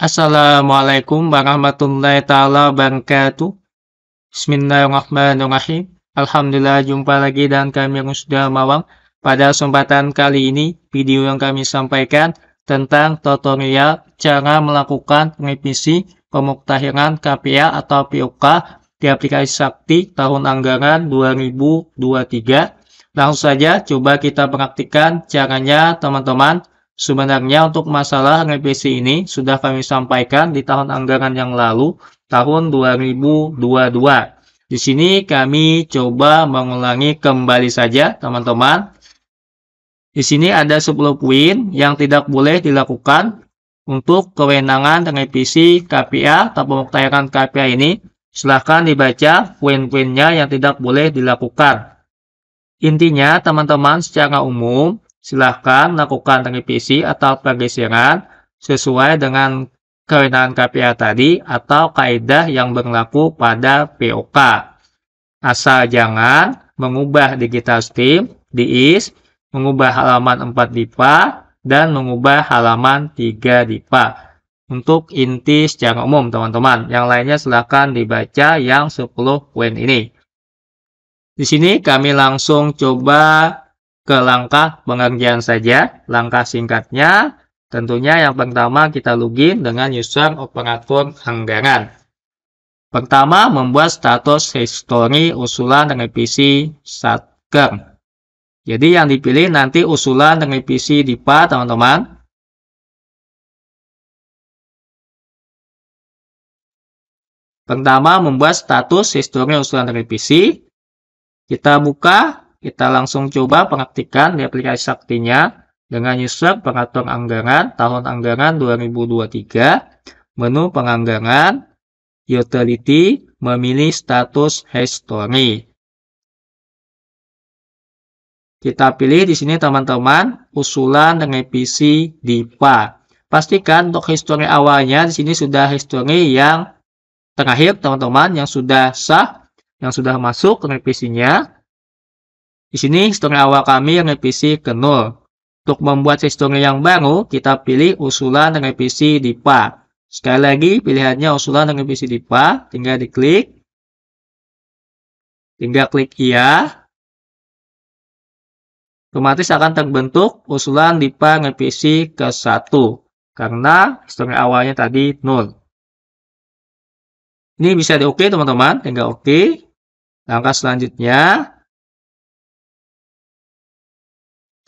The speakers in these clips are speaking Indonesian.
Assalamualaikum warahmatullahi taala wabarakatuh. Bismillahirrahmanirrahim. Alhamdulillah jumpa lagi dan kami sudah Mawang. Pada kesempatan kali ini, video yang kami sampaikan tentang tutorial cara melakukan revisi pemuktahiran KPA atau POK di aplikasi Sakti tahun anggaran 2023. Langsung saja coba kita praktikkan caranya teman-teman. Sebenarnya untuk masalah revisi ini sudah kami sampaikan di tahun anggaran yang lalu, tahun 2022. Di sini kami coba mengulangi kembali saja, teman-teman. Di sini ada 10 poin yang tidak boleh dilakukan untuk kewenangan revisi KPA atau pemuktaikan KPA ini. Silahkan dibaca poin-poinnya yang tidak boleh dilakukan. Intinya, teman-teman, secara umum, Silahkan lakukan revisi atau pergeseran sesuai dengan kewenangan KPA tadi atau kaedah yang berlaku pada POK. Asal jangan mengubah digital stream di IS, mengubah halaman 4 DIPA, dan mengubah halaman 3 DIPA untuk inti secara umum teman-teman. Yang lainnya silahkan dibaca yang 10 poin ini. Di sini kami langsung coba ke langkah pengerjaan saja. Langkah singkatnya, tentunya yang pertama kita login dengan user operator anggaran. Pertama, membuat status history usulan revisi Satker. Jadi yang dipilih nanti usulan revisi DIPA, teman-teman. Pertama, membuat status history usulan revisi. Kita buka kita langsung coba pengaktifan di aplikasi saktinya dengan user pengatur anggaran tahun anggaran 2023, menu penganggaran, utility, memilih status history. Kita pilih di sini teman-teman usulan revisi DIPA. Pastikan untuk history awalnya di sini sudah history yang terakhir teman-teman yang sudah sah, yang sudah masuk revisinya. Di sini history awal kami revisi ke 0. Untuk membuat history yang baru, kita pilih usulan revisi DIPA. Sekali lagi, pilihannya usulan revisi DIPA, tinggal diklik. Tinggal klik iya. Otomatis akan terbentuk usulan DIPA revisi ke 1. Karena history awalnya tadi 0. Ini bisa di oke teman-teman, tinggal oke. Langkah selanjutnya,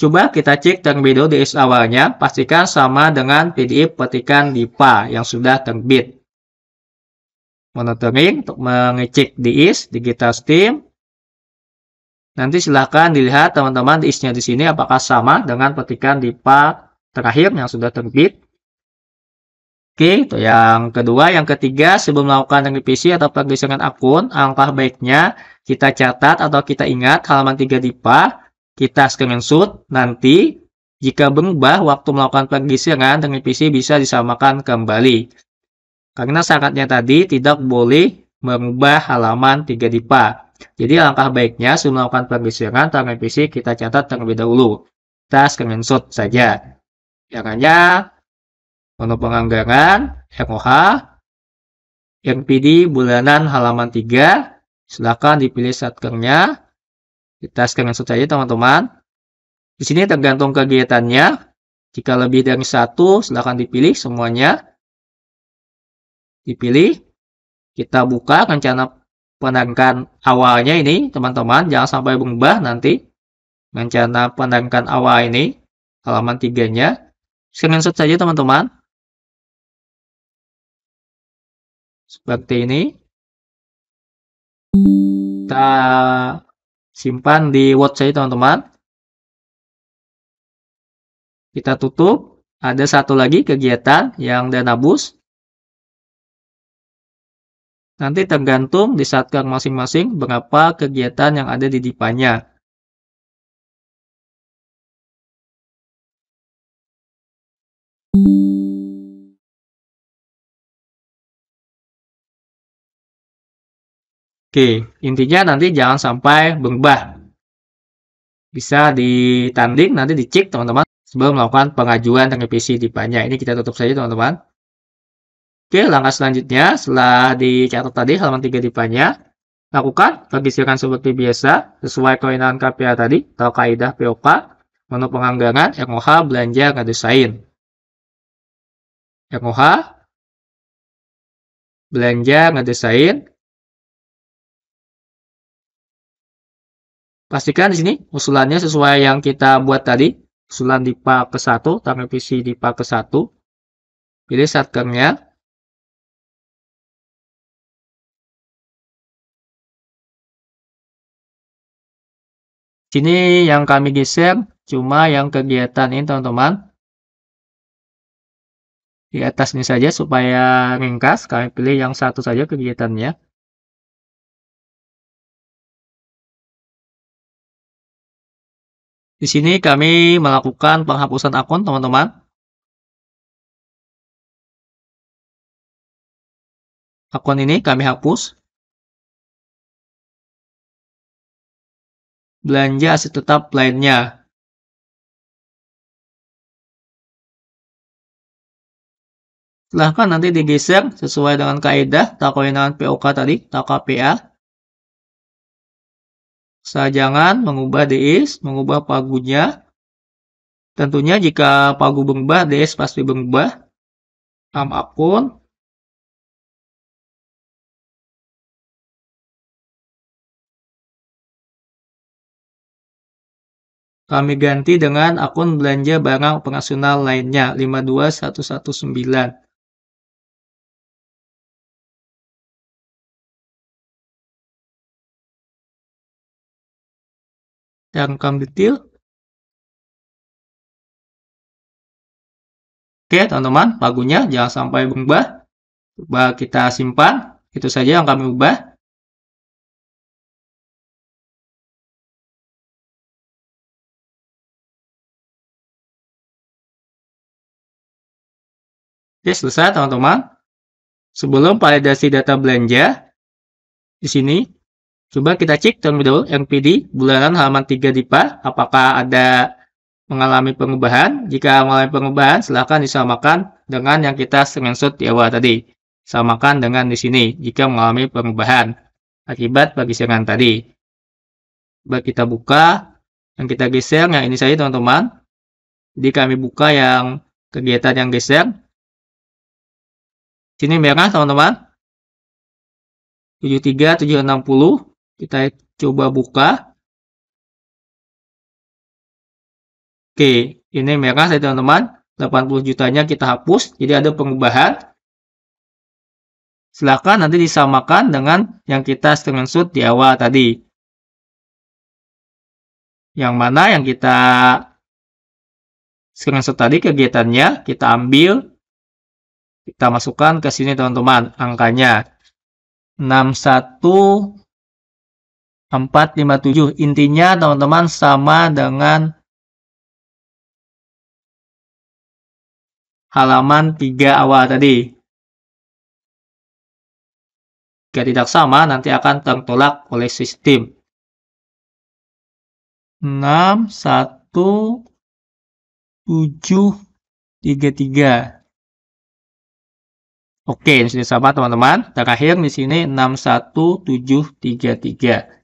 Coba kita cek terlebih video di is awalnya, pastikan sama dengan PDF petikan di DIPA yang sudah terbit. Monitoring untuk mengecek di is digital steam. Nanti silahkan dilihat teman-teman di isnya di sini apakah sama dengan petikan di DIPA terakhir yang sudah terbit. Oke, itu yang kedua. Yang ketiga, sebelum melakukan revisi atau pergeseran akun, angka baiknya kita catat atau kita ingat halaman 3 DIPA kita screenshot nanti jika berubah waktu melakukan pergeseran dengan PC bisa disamakan kembali. Karena syaratnya tadi tidak boleh mengubah halaman 3 DIPA. Jadi langkah baiknya sebelum melakukan pergeseran dengan PC kita catat terlebih dahulu. Kita screenshot saja. hanya menu penganggaran ROH RPD bulanan halaman 3 silakan dipilih satkernya kita scan langsung saja teman-teman. Di sini tergantung kegiatannya. Jika lebih dari satu, silahkan dipilih semuanya. Dipilih. Kita buka rencana penangkan awalnya ini, teman-teman. Jangan sampai berubah nanti. Rencana penangkan awal ini, halaman tiganya. nya Screenshot saja, teman-teman. Seperti ini. Kita simpan di watch saya teman-teman. Kita tutup. Ada satu lagi kegiatan yang dana bus. Nanti tergantung di satker masing-masing berapa kegiatan yang ada di dipanya Thank you. Oke, intinya nanti jangan sampai berubah. Bisa ditanding, nanti dicek teman-teman sebelum melakukan pengajuan di banyak. Ini kita tutup saja teman-teman. Oke, langkah selanjutnya setelah dicatat tadi halaman 3 di banyak. lakukan registrasikan seperti biasa sesuai kewenangan KPA tadi atau kaidah POK menu penganggaran ROH belanja desain. ROH belanja desain, Pastikan di sini usulannya sesuai yang kita buat tadi. Usulan di DIPA ke-1, PC di DIPA ke satu Pilih satkernya Sini yang kami geser cuma yang kegiatan ini teman-teman. Di atas ini saja supaya ringkas, kami pilih yang satu saja kegiatannya. Di sini kami melakukan penghapusan akun, teman-teman. Akun ini kami hapus. Belanja aset tetap lainnya. Silahkan nanti digeser sesuai dengan kaedah, takwain dengan POK tadi, PA. Jangan mengubah DS, mengubah pagunya. Tentunya jika pagu berubah, DS pasti berubah. Sama pun kami ganti dengan akun belanja barang operasional lainnya 52119. kaum detail. Oke teman-teman, lagunya jangan sampai berubah. Coba kita simpan, itu saja yang kami ubah. Oke, selesai teman-teman. Sebelum validasi data belanja, di sini Coba kita cek terlebih dahulu NPD bulanan halaman 3 DIPA apakah ada mengalami pengubahan. Jika mengalami pengubahan silahkan disamakan dengan yang kita screenshot di awal tadi. Samakan dengan di sini jika mengalami pengubahan akibat pergeseran tadi. Coba kita buka yang kita geser yang ini saja teman-teman. Jadi kami buka yang kegiatan yang geser. Sini merah teman-teman. 73760 kita coba buka. Oke, ini merah ya teman-teman. 80 jutanya kita hapus. Jadi ada pengubahan. Silahkan nanti disamakan dengan yang kita screenshot di awal tadi. Yang mana yang kita screenshot tadi kegiatannya kita ambil. Kita masukkan ke sini teman-teman angkanya. 61 457. Intinya teman-teman sama dengan halaman 3 awal tadi. Jika tidak sama, nanti akan tertolak oleh sistem. 6, 1, 7, 3, 3. Oke, ini sudah sama teman-teman. Terakhir di sini 61733.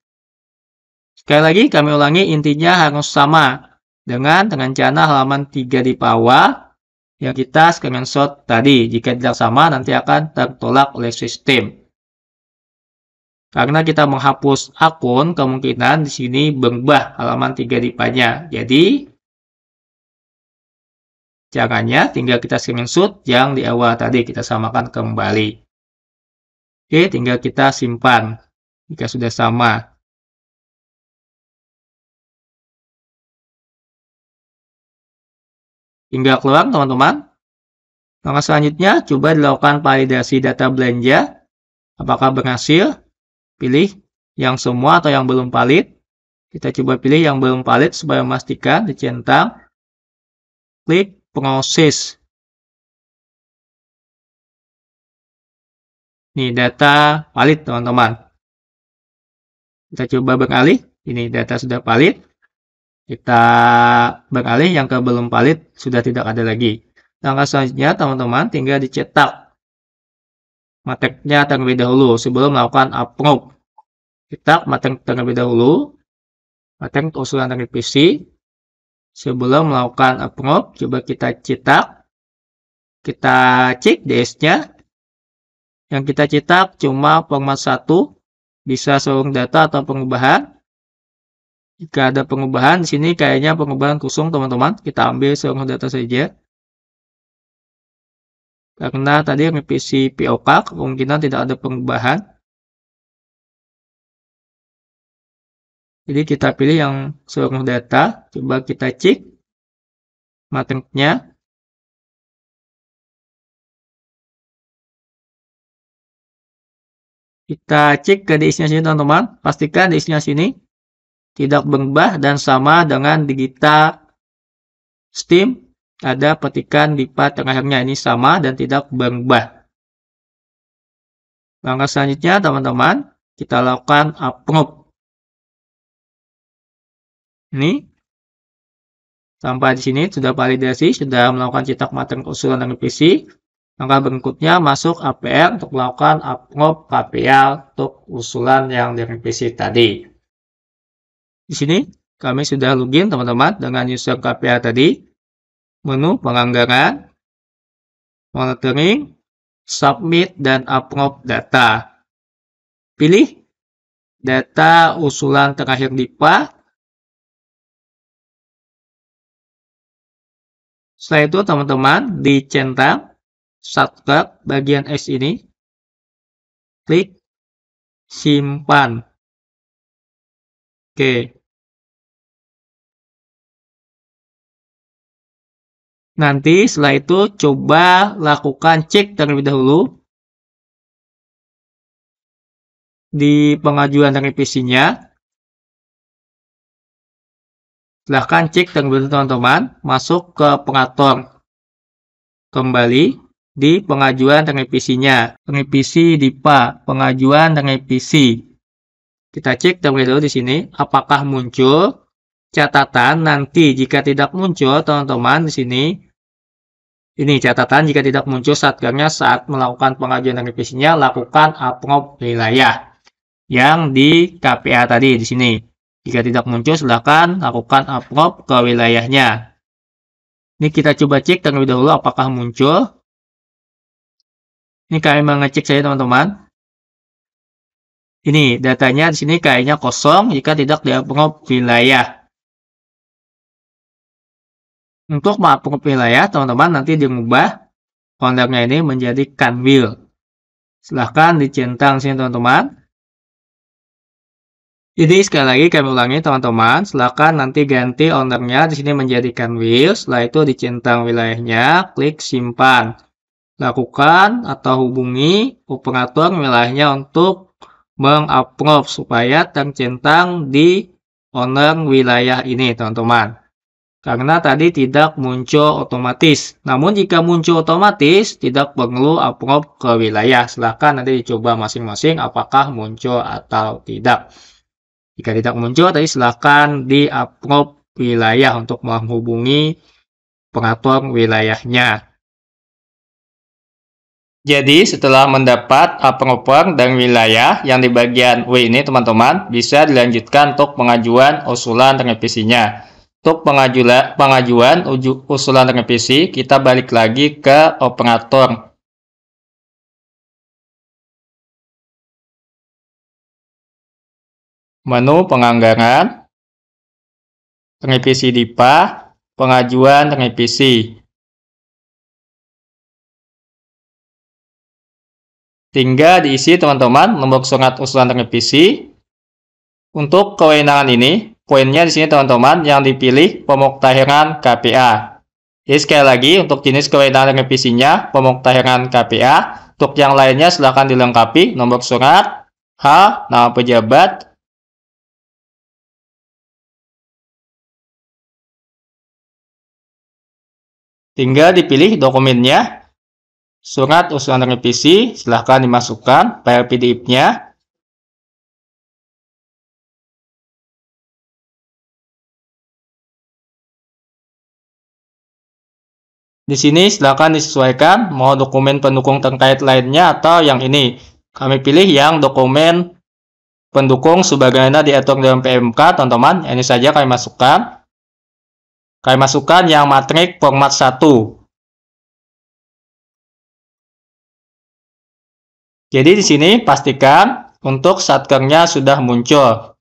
Sekali lagi kami ulangi intinya harus sama dengan rencana halaman 3 di bawah yang kita screenshot tadi. Jika tidak sama nanti akan tertolak oleh sistem. Karena kita menghapus akun, kemungkinan di sini berubah halaman 3 di dipanya. Jadi, caranya tinggal kita screenshot yang di awal tadi kita samakan kembali. Oke, tinggal kita simpan jika sudah sama. Hingga keluar, teman-teman. Langkah selanjutnya, coba dilakukan validasi data belanja. Apakah berhasil? Pilih yang semua atau yang belum valid. Kita coba pilih yang belum valid supaya memastikan dicentang. Klik proses. Ini data valid, teman-teman. Kita coba beralih. Ini data sudah valid. Kita beralih yang ke belum valid sudah tidak ada lagi. Langkah selanjutnya teman-teman tinggal dicetak mateknya terlebih dahulu sebelum melakukan approve. Kita mateng terlebih dahulu, mateng usulan PC Sebelum melakukan approve coba kita cetak. Kita cek DS-nya. Yang kita cetak cuma format 1, bisa seluruh data atau pengubahan jika ada pengubahan di sini kayaknya pengubahan kosong teman-teman kita ambil seluruh data saja karena tadi revisi POK kemungkinan tidak ada pengubahan jadi kita pilih yang seluruh data coba kita cek matriknya kita cek ke diisinya sini teman-teman pastikan diisinya sini tidak berubah dan sama dengan digital steam ada petikan pipa terakhirnya ini sama dan tidak berubah. Langkah selanjutnya teman-teman kita lakukan approve. Ini sampai di sini sudah validasi, sudah melakukan cetak materi usulan dan revisi. Langkah berikutnya masuk APR untuk melakukan approve KPL untuk usulan yang direvisi tadi. Di sini kami sudah login teman-teman dengan user KPA tadi. Menu penganggaran, monitoring, submit, dan approve data. Pilih data usulan terakhir DIPA. Setelah itu teman-teman di centang subscribe bagian S ini, klik simpan. Oke. Nanti setelah itu coba lakukan cek terlebih dahulu di pengajuan revisinya. Silahkan cek terlebih dahulu teman-teman, masuk ke pengatur. Kembali di pengajuan revisinya, revisi DIPA, pengajuan revisi. Kita cek terlebih dahulu di sini apakah muncul catatan nanti jika tidak muncul teman-teman di sini ini catatan jika tidak muncul satgasnya saat melakukan pengajuan revisinya, lakukan approve wilayah yang di KPA tadi di sini. Jika tidak muncul, silahkan lakukan approve ke wilayahnya. Ini kita coba cek terlebih dahulu apakah muncul. Ini kami mengecek saja teman-teman. Ini datanya di sini kayaknya kosong jika tidak di approve wilayah. Untuk mapung wilayah, teman-teman nanti diubah kontaknya ini menjadi kanwil. Silahkan dicentang sini teman-teman. Jadi sekali lagi kami ulangi teman-teman, silahkan nanti ganti ownernya di sini menjadi kanwil. Setelah itu dicentang wilayahnya, klik simpan. Lakukan atau hubungi operator wilayahnya untuk mengupload supaya tercentang di owner wilayah ini teman-teman karena tadi tidak muncul otomatis. Namun jika muncul otomatis, tidak perlu upload ke wilayah. Silahkan nanti dicoba masing-masing apakah muncul atau tidak. Jika tidak muncul, tadi silahkan di-upload wilayah untuk menghubungi pengatur wilayahnya. Jadi setelah mendapat approval dan wilayah yang di bagian W ini teman-teman bisa dilanjutkan untuk pengajuan usulan revisinya untuk pengajuan, pengajuan uju, usulan revisi, kita balik lagi ke operator. Menu penganggaran, revisi DIPA, pengajuan revisi. Tinggal diisi teman-teman nomor surat usulan revisi. Untuk kewenangan ini, Poinnya di sini teman-teman yang dipilih pemuktahiran KPA. Jadi sekali lagi untuk jenis kewenangan revisinya pemuktahiran KPA. Untuk yang lainnya silahkan dilengkapi nomor surat, H, nama pejabat, Tinggal dipilih dokumennya, surat usulan revisi, silahkan dimasukkan file PDF-nya, Di sini silakan disesuaikan mau dokumen pendukung terkait lainnya atau yang ini. Kami pilih yang dokumen pendukung sebagaimana diatur dalam PMK, teman-teman. Ini saja kami masukkan. Kami masukkan yang matrik format 1. Jadi di sini pastikan untuk satkernya sudah muncul.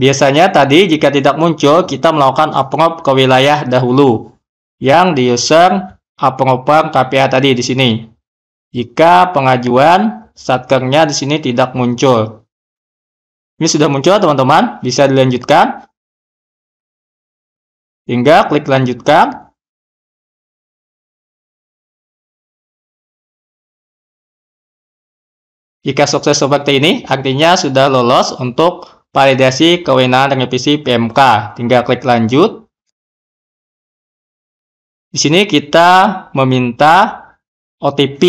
Biasanya tadi jika tidak muncul, kita melakukan approve ke wilayah dahulu yang di user approve KPA tadi di sini. Jika pengajuan satkernya di sini tidak muncul. Ini sudah muncul teman-teman, bisa dilanjutkan. Hingga klik lanjutkan. Jika sukses seperti ini, artinya sudah lolos untuk validasi kewenangan revisi PMK. Tinggal klik lanjut. Di sini kita meminta OTP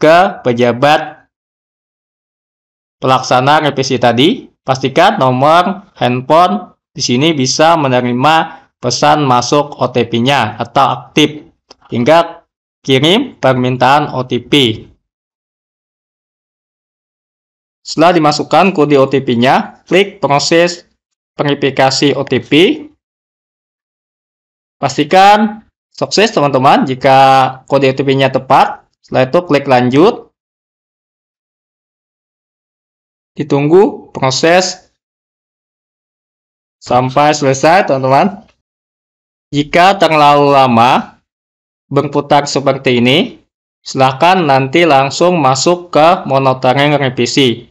ke pejabat pelaksana revisi tadi. Pastikan nomor handphone di sini bisa menerima pesan masuk OTP-nya atau aktif. Tinggal kirim permintaan OTP. Setelah dimasukkan kode OTP-nya, klik proses verifikasi OTP. Pastikan sukses teman-teman jika kode OTP-nya tepat. Setelah itu klik lanjut. Ditunggu proses sampai selesai teman-teman. Jika terlalu lama berputar seperti ini, silahkan nanti langsung masuk ke monitoring revisi.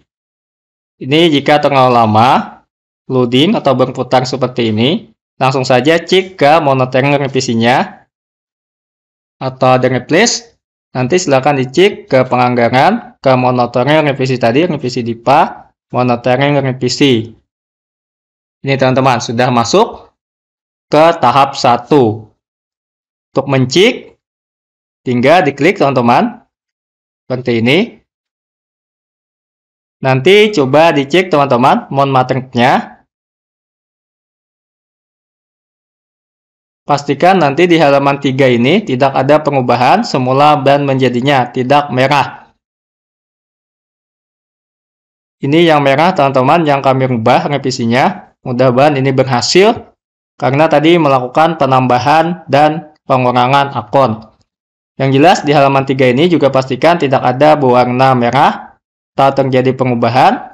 Ini jika terlalu lama, loading atau berputar seperti ini, langsung saja cek ke monitoring revisinya atau ada replace. Nanti silakan dicek ke penganggaran, ke monitoring revisi tadi, revisi DIPA, monitoring revisi. Ini teman-teman, sudah masuk ke tahap 1. Untuk mencik, tinggal diklik teman-teman, seperti ini. Nanti coba dicek teman-teman mount matringnya. Pastikan nanti di halaman 3 ini tidak ada pengubahan semula ban menjadinya tidak merah. Ini yang merah teman-teman yang kami rubah revisinya. mudah ban ini berhasil karena tadi melakukan penambahan dan pengurangan akun. Yang jelas di halaman 3 ini juga pastikan tidak ada berwarna merah tak terjadi pengubahan.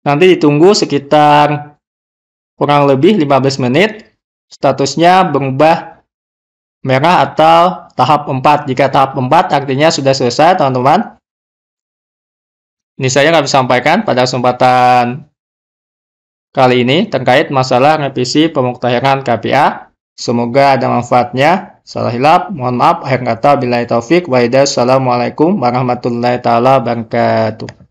Nanti ditunggu sekitar kurang lebih 15 menit. Statusnya berubah merah atau tahap 4. Jika tahap 4 artinya sudah selesai teman-teman. Ini saya akan sampaikan pada kesempatan kali ini terkait masalah revisi pemuktahiran KPA. Semoga ada manfaatnya. Salah hilap, mohon maaf. Akhir kata, bila taufik. wa'idah, Assalamualaikum warahmatullahi taala wabarakatuh.